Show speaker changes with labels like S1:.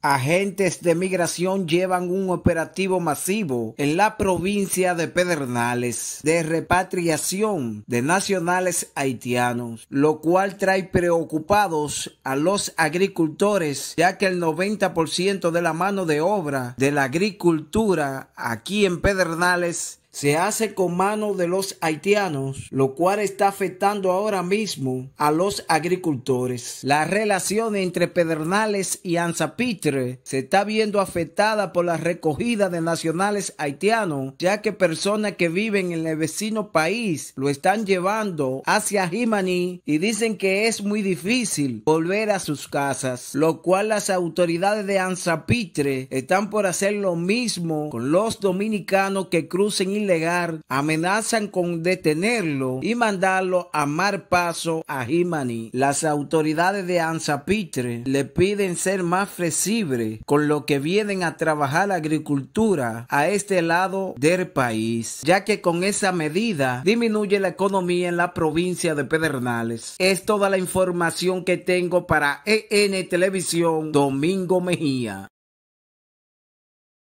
S1: Agentes de migración llevan un operativo masivo en la provincia de Pedernales de repatriación de nacionales haitianos, lo cual trae preocupados a los agricultores, ya que el 90% de la mano de obra de la agricultura aquí en Pedernales se hace con mano de los haitianos, lo cual está afectando ahora mismo a los agricultores. La relación entre Pedernales y Anzapitre se está viendo afectada por la recogida de nacionales haitianos, ya que personas que viven en el vecino país lo están llevando hacia Jimani y dicen que es muy difícil volver a sus casas, lo cual las autoridades de Anzapitre están por hacer lo mismo con los dominicanos que crucen ilegal amenazan con detenerlo y mandarlo a mar paso a Jimani. Las autoridades de Anzapitre le piden ser más flexible con lo que vienen a trabajar la agricultura a este lado del país, ya que con esa medida disminuye la economía en la provincia de Pedernales. Es toda la información que tengo para EN Televisión Domingo Mejía.